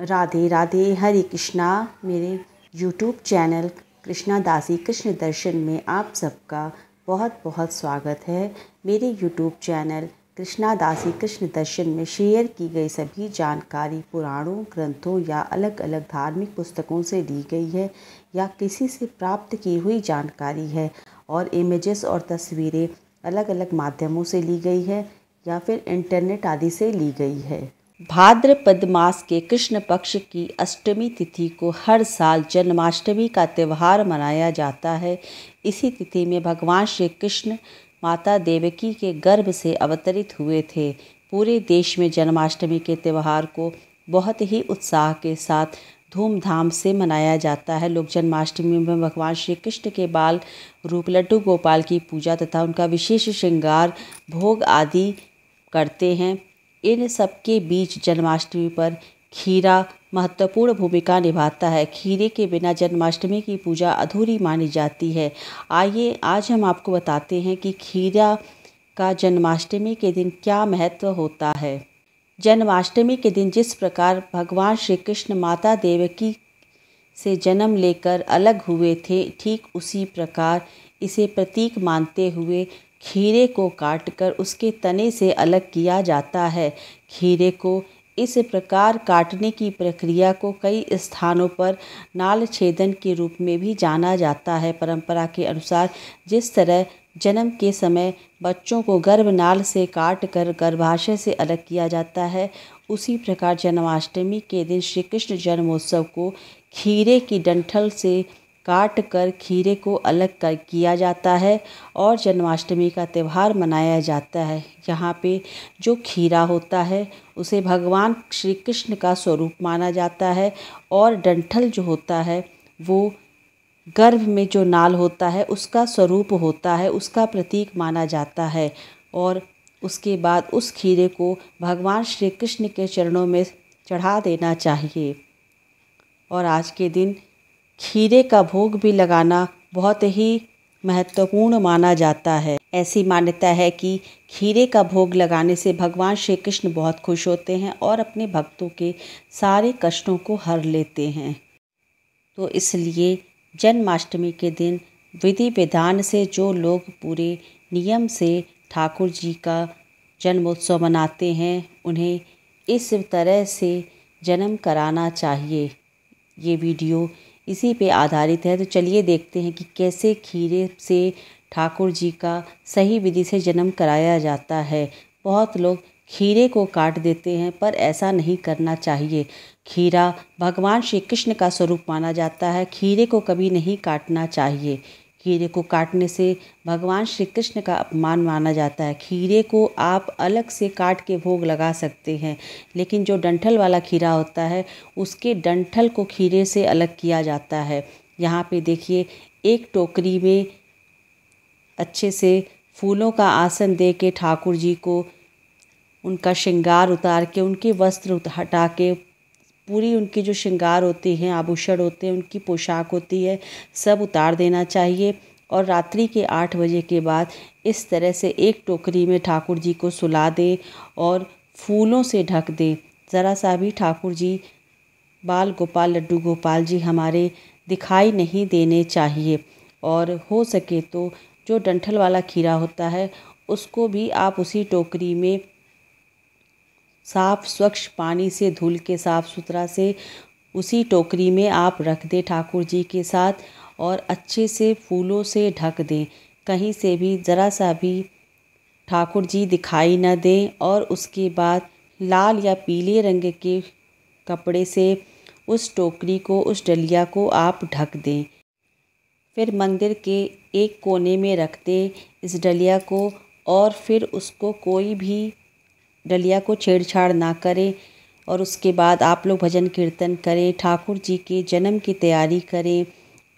राधे राधे हरे कृष्णा मेरे YouTube channel Krishna दासी कृष्ण दर्शन में आप सबका बहुत बहुत स्वागत है मेरे यूट्यूब चैनल कृष्णा दासी कृष्ण दर्शन में शेयर की गई सभी जानकारी पुराणों ग्रंथों या अलग अलग धार्मिक पुस्तकों से ली गई है या किसी से प्राप्त की हुई जानकारी है और इमेजेस और तस्वीरें अलग अलग माध्यमों से ली गई है या फिर इंटरनेट आदि से ली गई है भाद्रपद मास के कृष्ण पक्ष की अष्टमी तिथि को हर साल जन्माष्टमी का त्यौहार मनाया जाता है इसी तिथि में भगवान श्री कृष्ण माता देवकी के गर्भ से अवतरित हुए थे पूरे देश में जन्माष्टमी के त्यौहार को बहुत ही उत्साह के साथ धूमधाम से मनाया जाता है लोग जन्माष्टमी में भगवान श्री कृष्ण के बाल रूप लड्डू गोपाल की पूजा तथा उनका विशेष श्रृंगार भोग आदि करते हैं इन सबके बीच जन्माष्टमी पर खीरा महत्वपूर्ण भूमिका निभाता है खीरे के बिना जन्माष्टमी की पूजा अधूरी मानी जाती है आइए आज हम आपको बताते हैं कि खीरा का जन्माष्टमी के दिन क्या महत्व होता है जन्माष्टमी के दिन जिस प्रकार भगवान श्री कृष्ण माता देवकी से जन्म लेकर अलग हुए थे ठीक उसी प्रकार इसे प्रतीक मानते हुए खीरे को काटकर उसके तने से अलग किया जाता है खीरे को इस प्रकार काटने की प्रक्रिया को कई स्थानों पर नाल छेदन के रूप में भी जाना जाता है परंपरा के अनुसार जिस तरह जन्म के समय बच्चों को गर्भनाल से काट कर गर्भाशय से अलग किया जाता है उसी प्रकार जन्माष्टमी के दिन श्री कृष्ण जन्मोत्सव को खीरे की डंठल से काट कर खीरे को अलग कर किया जाता है और जन्माष्टमी का त्यौहार मनाया जाता है यहाँ पे जो खीरा होता है उसे भगवान श्री कृष्ण का स्वरूप माना जाता है और डंठल जो होता है वो गर्भ में जो नाल होता है उसका स्वरूप होता है उसका प्रतीक माना जाता है और उसके बाद उस खीरे को भगवान श्री कृष्ण के चरणों में चढ़ा देना चाहिए और आज के दिन खीरे का भोग भी लगाना बहुत ही महत्वपूर्ण माना जाता है ऐसी मान्यता है कि खीरे का भोग लगाने से भगवान श्री कृष्ण बहुत खुश होते हैं और अपने भक्तों के सारे कष्टों को हर लेते हैं तो इसलिए जन्माष्टमी के दिन विधि विधान से जो लोग पूरे नियम से ठाकुर जी का जन्मोत्सव मनाते हैं उन्हें इस तरह से जन्म कराना चाहिए ये वीडियो इसी पे आधारित है तो चलिए देखते हैं कि कैसे खीरे से ठाकुर जी का सही विधि से जन्म कराया जाता है बहुत लोग खीरे को काट देते हैं पर ऐसा नहीं करना चाहिए खीरा भगवान श्री कृष्ण का स्वरूप माना जाता है खीरे को कभी नहीं काटना चाहिए खीरे को काटने से भगवान श्री कृष्ण का अपमान माना जाता है खीरे को आप अलग से काट के भोग लगा सकते हैं लेकिन जो डंठल वाला खीरा होता है उसके डंठल को खीरे से अलग किया जाता है यहाँ पे देखिए एक टोकरी में अच्छे से फूलों का आसन दे के ठाकुर जी को उनका श्रृंगार उतार के उनके वस्त्र हटा के पूरी उनकी जो श्रृंगार होती हैं आभूषण होते हैं उनकी पोशाक होती है सब उतार देना चाहिए और रात्रि के आठ बजे के बाद इस तरह से एक टोकरी में ठाकुर जी को सुला दें और फूलों से ढक दें ज़रा सा भी ठाकुर जी बाल गोपाल लड्डू गोपाल जी हमारे दिखाई नहीं देने चाहिए और हो सके तो जो डंठल वाला खीरा होता है उसको भी आप उसी टोकरी में साफ स्वच्छ पानी से धुल के साफ सुथरा से उसी टोकरी में आप रख दें ठाकुर जी के साथ और अच्छे से फूलों से ढक दें कहीं से भी ज़रा सा भी ठाकुर जी दिखाई न दें और उसके बाद लाल या पीले रंग के कपड़े से उस टोकरी को उस डलिया को आप ढक दें फिर मंदिर के एक कोने में रख दें इस डलिया को और फिर उसको कोई भी डलिया को छेड़छाड़ ना करें और उसके बाद आप लोग भजन कीर्तन करें ठाकुर जी के जन्म की तैयारी करें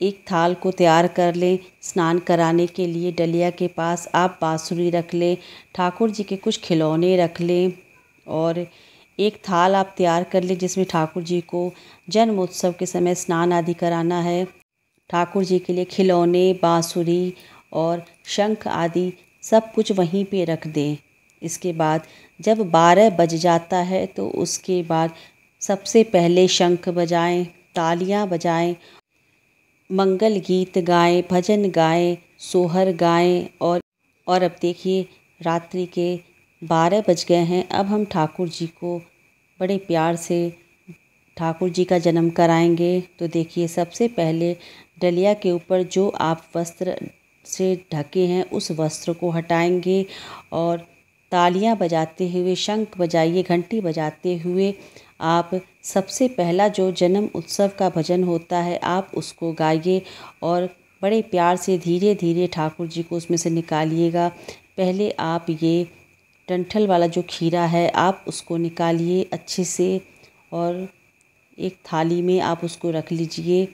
एक थाल को तैयार कर लें स्नान कराने के लिए डलिया के पास आप बाँसुरी रख लें ठाकुर जी के कुछ खिलौने रख लें और एक थाल आप तैयार कर लें जिसमें ठाकुर जी को जन्मोत्सव के समय स्नान आदि कराना है ठाकुर जी के लिए खिलौने बाँसुरी और शंख आदि सब कुछ वहीं पे रख दें इसके बाद जब बारह बज जाता है तो उसके बाद सबसे पहले शंख बजाएं तालियां बजाएं मंगल गीत गाएं भजन गाएं सोहर गाएं और और अब देखिए रात्रि के बारह बज गए हैं अब हम ठाकुर जी को बड़े प्यार से ठाकुर जी का जन्म कराएंगे तो देखिए सबसे पहले डलिया के ऊपर जो आप वस्त्र से ढके हैं उस वस्त्र को हटाएंगे और तालियां बजाते हुए शंख बजाइए घंटी बजाते हुए आप सबसे पहला जो जन्म उत्सव का भजन होता है आप उसको गाइए और बड़े प्यार से धीरे धीरे ठाकुर जी को उसमें से निकालिएगा पहले आप ये डंठल वाला जो खीरा है आप उसको निकालिए अच्छे से और एक थाली में आप उसको रख लीजिए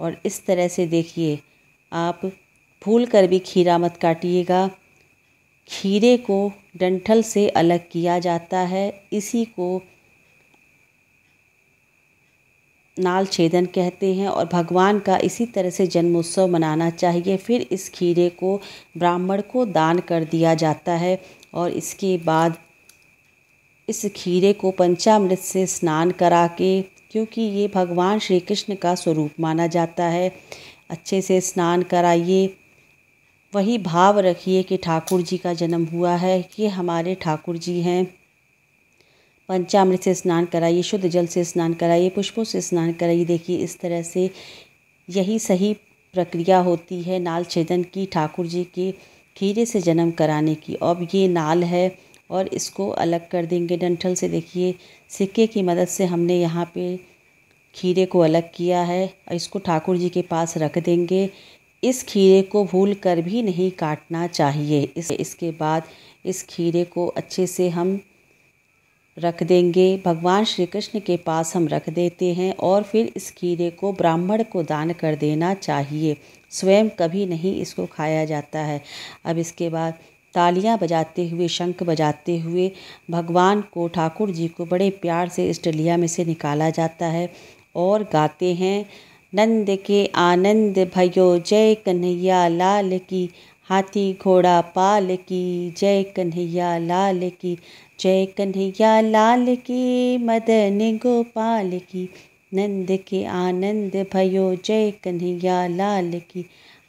और इस तरह से देखिए आप भूल कर भी खीरा मत काटिएगा खीरे को डंठल से अलग किया जाता है इसी को नाल छेदन कहते हैं और भगवान का इसी तरह से जन्मोत्सव मनाना चाहिए फिर इस खीरे को ब्राह्मण को दान कर दिया जाता है और इसके बाद इस खीरे को पंचामृत से स्नान करा के क्योंकि ये भगवान श्री कृष्ण का स्वरूप माना जाता है अच्छे से स्नान कराइए वही भाव रखिए कि ठाकुर जी का जन्म हुआ है कि हमारे ठाकुर जी हैं पंचामृत से स्नान कराइए शुद्ध जल से स्नान कराइए पुष्पों से स्नान कराइए देखिए इस तरह से यही सही प्रक्रिया होती है नाल छेदन की ठाकुर जी के खीरे से जन्म कराने की अब ये नाल है और इसको अलग कर देंगे डंठल से देखिए सिक्के की मदद से हमने यहाँ पे खीरे को अलग किया है और इसको ठाकुर जी के पास रख देंगे इस खीरे को भूल कर भी नहीं काटना चाहिए इस इसके बाद इस खीरे को अच्छे से हम रख देंगे भगवान श्री कृष्ण के पास हम रख देते हैं और फिर इस खीरे को ब्राह्मण को दान कर देना चाहिए स्वयं कभी नहीं इसको खाया जाता है अब इसके बाद तालियां बजाते हुए शंख बजाते हुए भगवान को ठाकुर जी को बड़े प्यार से इस डलिया में से निकाला जाता है और गाते हैं नंद के आनंद भयो जय कन्हैया लाल की हाथी घोड़ा पाल की जय कन्हैया लाल की जय कन्हैया लाल की मदन गोपाल की नंद के आनंद भयो जय कन्हैया लाल की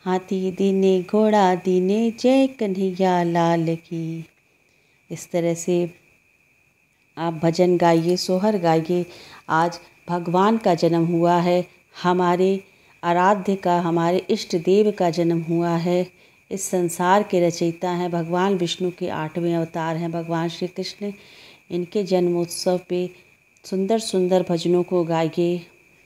हाथी दीने घोड़ा दीने जय कन्हैया लाल की इस तरह से आप भजन गाइए सोहर गाइए आज भगवान का जन्म हुआ है हमारे आराध्य का हमारे इष्ट देव का जन्म हुआ है इस संसार के रचयिता हैं भगवान विष्णु के आठवें अवतार हैं भगवान श्री कृष्ण इनके जन्मोत्सव पे सुंदर सुंदर भजनों को गाइए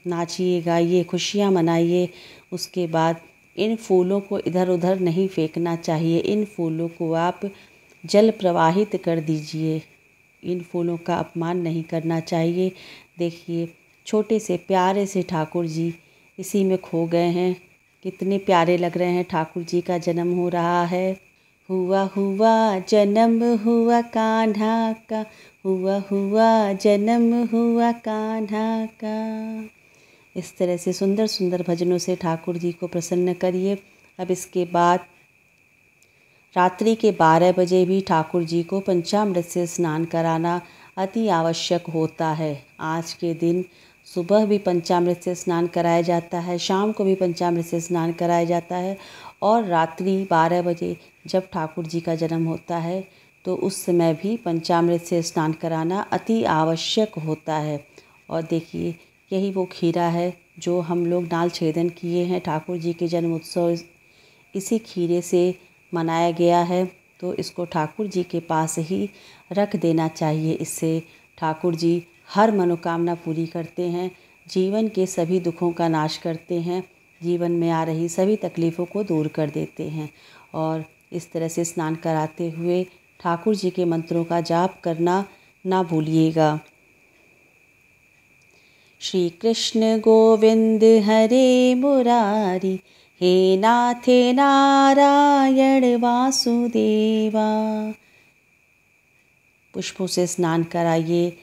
नाचिए गाइए खुशियाँ मनाइए उसके बाद इन फूलों को इधर उधर नहीं फेंकना चाहिए इन फूलों को आप जल प्रवाहित कर दीजिए इन फूलों का अपमान नहीं करना चाहिए देखिए छोटे से प्यारे से ठाकुर जी इसी में खो गए हैं कितने प्यारे लग रहे हैं ठाकुर जी का जन्म हो रहा है हुआ हुआ जन्म हुआ कान्हा का हुआ हुआ जन्म हुआ कान्हा का इस तरह से सुंदर सुंदर भजनों से ठाकुर जी को प्रसन्न करिए अब इसके बाद रात्रि के बारह बजे भी ठाकुर जी को पंचामृत से स्नान कराना अति आवश्यक होता है आज के दिन सुबह भी पंचामृत से स्नान कराया जाता है शाम को भी पंचामृत से स्नान कराया जाता है और रात्रि बारह बजे जब ठाकुर जी का जन्म होता है तो उस समय भी पंचामृत से स्नान कराना अति आवश्यक होता है और देखिए यही वो खीरा है जो हम लोग नाल छेदन किए हैं ठाकुर जी के जन्म उत्सव इसी खीरे से मनाया गया है तो इसको ठाकुर जी के पास ही रख देना चाहिए इससे ठाकुर जी हर मनोकामना पूरी करते हैं जीवन के सभी दुखों का नाश करते हैं जीवन में आ रही सभी तकलीफ़ों को दूर कर देते हैं और इस तरह से स्नान कराते हुए ठाकुर जी के मंत्रों का जाप करना ना भूलिएगा श्री कृष्ण गोविंद हरे मुरारी हे नाथे नारायण वासुदेवा पुष्पों से स्नान कराइए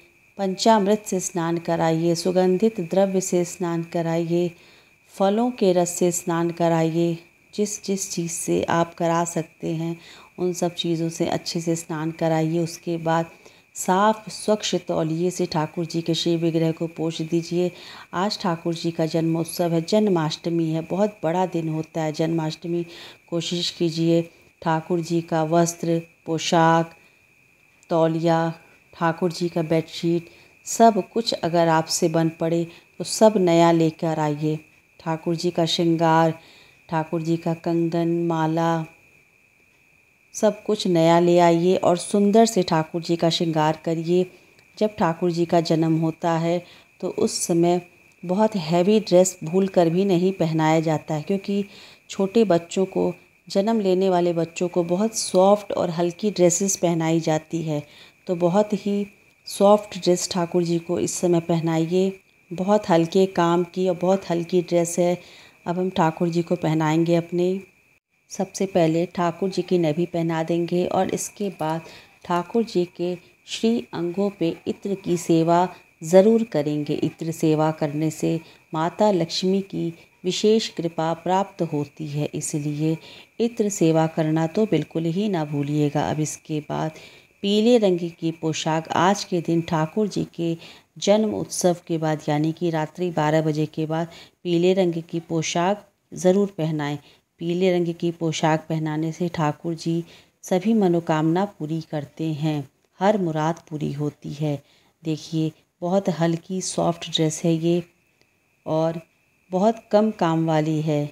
पंचामृत से स्नान कराइए सुगंधित द्रव्य से स्नान कराइए फलों के रस से स्नान कराइए जिस जिस चीज़ से आप करा सकते हैं उन सब चीज़ों से अच्छे से स्नान कराइए उसके बाद साफ स्वच्छ तौलिए से ठाकुर जी के शिव विग्रह को पोष दीजिए आज ठाकुर जी का जन्मोत्सव है जन्माष्टमी है बहुत बड़ा दिन होता है जन्माष्टमी कोशिश कीजिए ठाकुर जी का वस्त्र पोशाक तौलिया ठाकुर जी का बेडशीट सब कुछ अगर आपसे बन पड़े तो सब नया लेकर आइए ठाकुर जी का श्रृंगार ठाकुर जी का कंगन माला सब कुछ नया ले आइए और सुंदर से ठाकुर जी का श्रृंगार करिए जब ठाकुर जी का जन्म होता है तो उस समय बहुत हैवी ड्रेस भूल कर भी नहीं पहनाया जाता है क्योंकि छोटे बच्चों को जन्म लेने वाले बच्चों को बहुत सॉफ्ट और हल्की ड्रेसेस पहनाई जाती है तो बहुत ही सॉफ्ट ड्रेस ठाकुर जी को इस समय पहनाइए बहुत हल्के काम की और बहुत हल्की ड्रेस है अब हम ठाकुर जी को पहनाएंगे अपने सबसे पहले ठाकुर जी की नभी पहना देंगे और इसके बाद ठाकुर जी के श्री अंगों पे इत्र की सेवा ज़रूर करेंगे इत्र सेवा करने से माता लक्ष्मी की विशेष कृपा प्राप्त होती है इसलिए इत्र सेवा करना तो बिल्कुल ही ना भूलिएगा अब इसके बाद पीले रंग की पोशाक आज के दिन ठाकुर जी के जन्म उत्सव के बाद यानी कि रात्रि बारह बजे के बाद पीले रंग की पोशाक ज़रूर पहनाएं पीले रंग की पोशाक पहनाने से ठाकुर जी सभी मनोकामना पूरी करते हैं हर मुराद पूरी होती है देखिए बहुत हल्की सॉफ्ट ड्रेस है ये और बहुत कम काम वाली है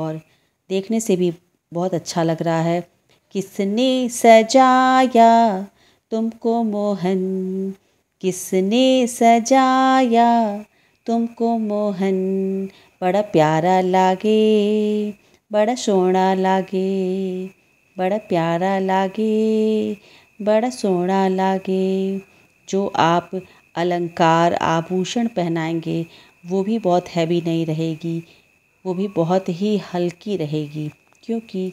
और देखने से भी बहुत अच्छा लग रहा है किसने सजाया तुमको मोहन किसने सजाया तुमको मोहन बड़ा प्यारा लागे बड़ा सोना लागे बड़ा प्यारा लागे बड़ा सोना लागे जो आप अलंकार आभूषण पहनाएंगे वो भी बहुत हैवी नहीं रहेगी वो भी बहुत ही हल्की रहेगी क्योंकि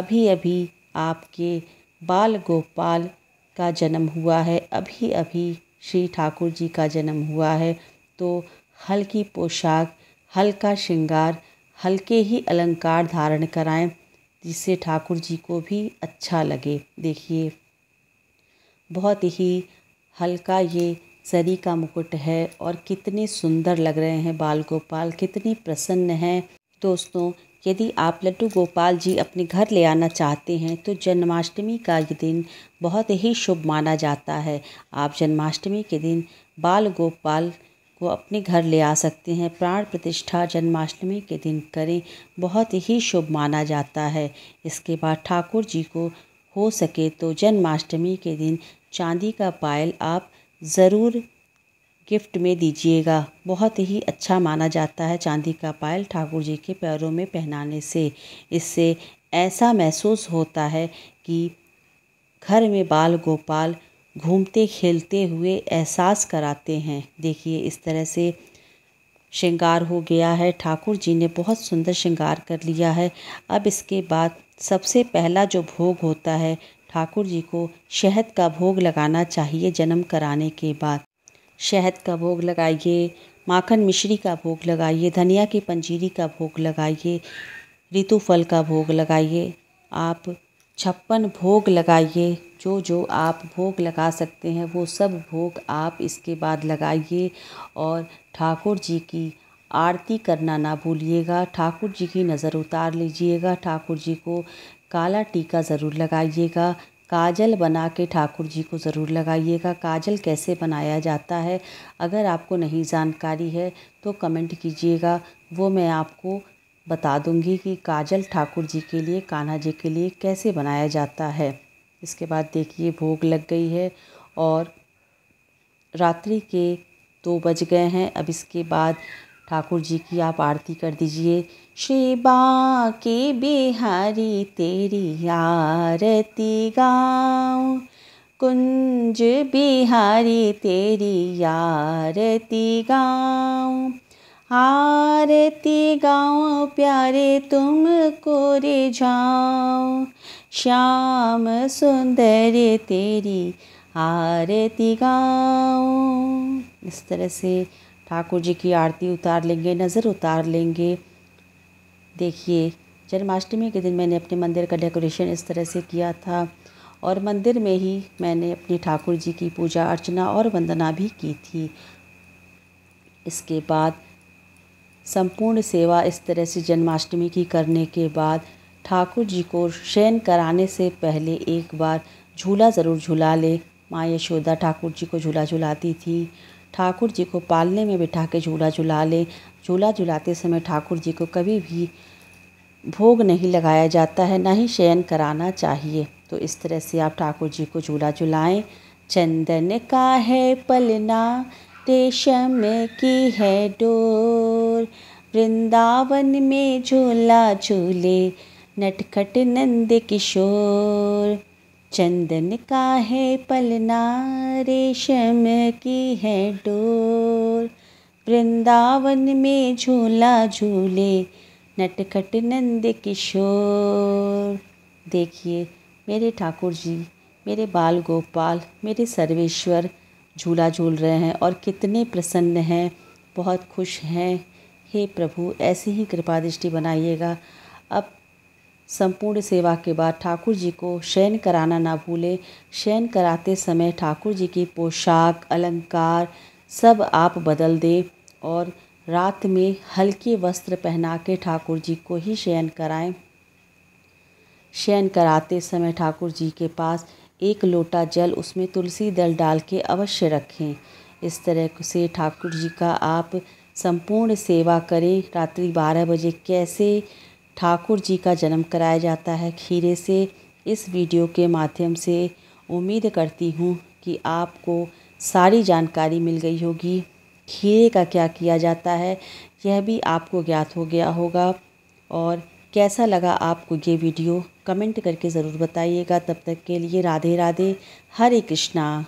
अभी अभी आपके बाल गोपाल का जन्म हुआ है अभी अभी श्री ठाकुर जी का जन्म हुआ है तो हल्की पोशाक हल्का श्रृंगार हल्के ही अलंकार धारण कराएं जिससे ठाकुर जी को भी अच्छा लगे देखिए बहुत ही हल्का ये सरी का मुकुट है और कितने सुंदर लग रहे हैं बाल गोपाल कितनी प्रसन्न हैं दोस्तों यदि आप लड्डू गोपाल जी अपने घर ले आना चाहते हैं तो जन्माष्टमी का ये दिन बहुत ही शुभ माना जाता है आप जन्माष्टमी के दिन बाल गोपाल को अपने घर ले आ सकते हैं प्राण प्रतिष्ठा जन्माष्टमी के दिन करें बहुत ही शुभ माना जाता है इसके बाद ठाकुर जी को हो सके तो जन्माष्टमी के दिन चांदी का पायल आप ज़रूर गिफ्ट में दीजिएगा बहुत ही अच्छा माना जाता है चांदी का पायल ठाकुर जी के पैरों में पहनाने से इससे ऐसा महसूस होता है कि घर में बाल गोपाल घूमते खेलते हुए एहसास कराते हैं देखिए इस तरह से श्रृंगार हो गया है ठाकुर जी ने बहुत सुंदर श्रृंगार कर लिया है अब इसके बाद सबसे पहला जो भोग होता है ठाकुर जी को शहद का भोग लगाना चाहिए जन्म कराने के बाद शहद का भोग लगाइए माखन मिश्री का भोग लगाइए धनिया की पंजीरी का भोग लगाइए ऋतु फल का भोग लगाइए आप छप्पन भोग लगाइए जो जो आप भोग लगा सकते हैं वो सब भोग आप इसके बाद लगाइए और ठाकुर जी की आरती करना ना भूलिएगा ठाकुर जी की नज़र उतार लीजिएगा ठाकुर जी को काला टीका ज़रूर लगाइएगा काजल बना के ठाकुर जी को ज़रूर लगाइएगा काजल कैसे बनाया जाता है अगर आपको नहीं जानकारी है तो कमेंट कीजिएगा वो मैं आपको बता दूंगी कि काजल ठाकुर जी के लिए कान्हा जी के लिए कैसे बनाया जाता है इसके बाद देखिए भोग लग गई है और रात्रि के दो बज गए हैं अब इसके बाद ठाकुर जी की आप आरती कर दीजिए श्री बा के बिहारी तेरी आरती गाओ कुंज बिहारी तेरी आरती गाओ आरती गाओ प्यारे तुम को रे जाओ श्याम सुंदर तेरी आरती गाओ इस तरह से ठाकुर जी की आरती उतार लेंगे नज़र उतार लेंगे देखिए जन्माष्टमी के दिन मैंने अपने मंदिर का डेकोरेशन इस तरह से किया था और मंदिर में ही मैंने अपने ठाकुर जी की पूजा अर्चना और वंदना भी की थी इसके बाद संपूर्ण सेवा इस तरह से जन्माष्टमी की करने के बाद ठाकुर जी को शयन कराने से पहले एक बार झूला ज़रूर झूला ले माँ यशोदा ठाकुर जी को झूला झुलाती थी ठाकुर जी को पालने में बिठा के झूला झुला लें झूला झुलाते समय ठाकुर जी को कभी भी भोग नहीं लगाया जाता है ना ही शयन कराना चाहिए तो इस तरह से आप ठाकुर जी को झूला झूलाएं चंदन का है पलना रेशम की है डोर वृंदावन में झूला झूले नटखट नंद किशोर चंदन का है पलना रेशम की है डोर वृंदावन में झूला झूले नटखट नंद किशोर देखिए मेरे ठाकुर जी मेरे बाल गोपाल मेरे सर्वेश्वर झूला झूल रहे हैं और कितने प्रसन्न हैं बहुत खुश हैं हे प्रभु ऐसे ही कृपा दृष्टि बनाइएगा अब संपूर्ण सेवा के बाद ठाकुर जी को शयन कराना ना भूलें शयन कराते समय ठाकुर जी की पोशाक अलंकार सब आप बदल दें और रात में हल्के वस्त्र पहना के ठाकुर जी को ही शयन कराएं शयन कराते समय ठाकुर जी के पास एक लोटा जल उसमें तुलसी दल डाल के अवश्य रखें इस तरह से ठाकुर जी का आप संपूर्ण सेवा करें रात्रि बारह बजे कैसे ठाकुर जी का जन्म कराया जाता है खीरे से इस वीडियो के माध्यम से उम्मीद करती हूँ कि आपको सारी जानकारी मिल गई होगी खीरे का क्या किया जाता है यह भी आपको ज्ञात हो गया होगा और कैसा लगा आपको ये वीडियो कमेंट करके ज़रूर बताइएगा तब तक के लिए राधे राधे हरे कृष्णा